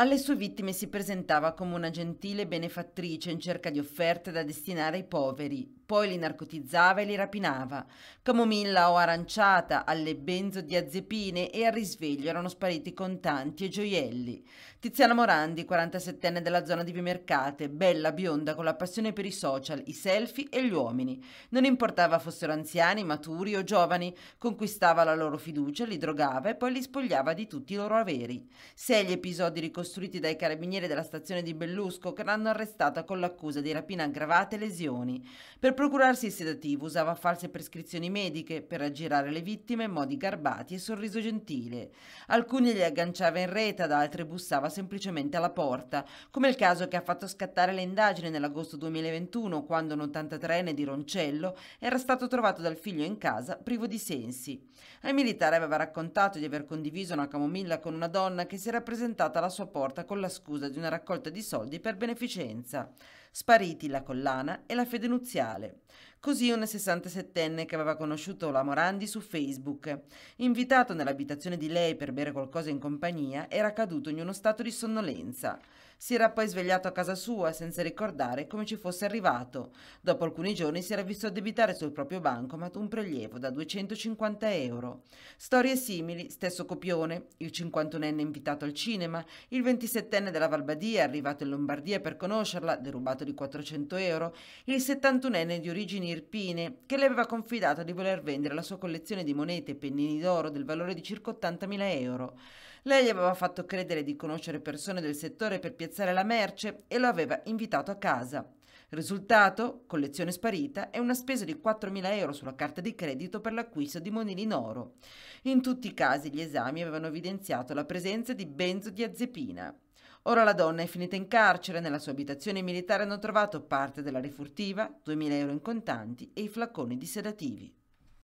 Alle sue vittime si presentava come una gentile benefattrice in cerca di offerte da destinare ai poveri, poi li narcotizzava e li rapinava. Camomilla o aranciata, alle benzodiazepine e al risveglio erano spariti contanti e gioielli. Tiziana Morandi, 47enne della zona di Vimercate, bella bionda con la passione per i social, i selfie e gli uomini. Non importava fossero anziani, maturi o giovani, conquistava la loro fiducia, li drogava e poi li spogliava di tutti i loro averi. Sei gli episodi ricostruiti dai carabinieri della stazione di Bellusco che l'hanno arrestata con l'accusa di rapina aggravata e lesioni. Per procurarsi il sedativo usava false prescrizioni mediche per aggirare le vittime in modi garbati e sorriso gentile. Alcuni li agganciava in rete, ad altri bussava semplicemente alla porta, come il caso che ha fatto scattare le indagini nell'agosto 2021, quando un 83enne di Roncello era stato trovato dal figlio in casa privo di sensi. Ai militari aveva raccontato di aver condiviso una camomilla con una donna che si era presentata alla sua porta con la scusa di una raccolta di soldi per beneficenza. Spariti la collana e la fede nuziale. it. Così un 67enne che aveva conosciuto la Morandi su Facebook, invitato nell'abitazione di lei per bere qualcosa in compagnia, era caduto in uno stato di sonnolenza. Si era poi svegliato a casa sua senza ricordare come ci fosse arrivato. Dopo alcuni giorni si era visto addebitare sul proprio bancomat un prelievo da 250 euro. Storie simili, stesso copione, il 51enne invitato al cinema, il 27enne della Valbadia arrivato in Lombardia per conoscerla, derubato di 400 euro, il 71enne di origini Irpine, che le aveva confidato di voler vendere la sua collezione di monete e pennini d'oro del valore di circa 80.000 euro. Lei gli aveva fatto credere di conoscere persone del settore per piazzare la merce e lo aveva invitato a casa. Risultato, collezione sparita e una spesa di 4.000 euro sulla carta di credito per l'acquisto di monili in oro. In tutti i casi gli esami avevano evidenziato la presenza di benzodiazepina. Ora la donna è finita in carcere, nella sua abitazione militare hanno trovato parte della refurtiva, 2.000 euro in contanti e i flacconi di sedativi.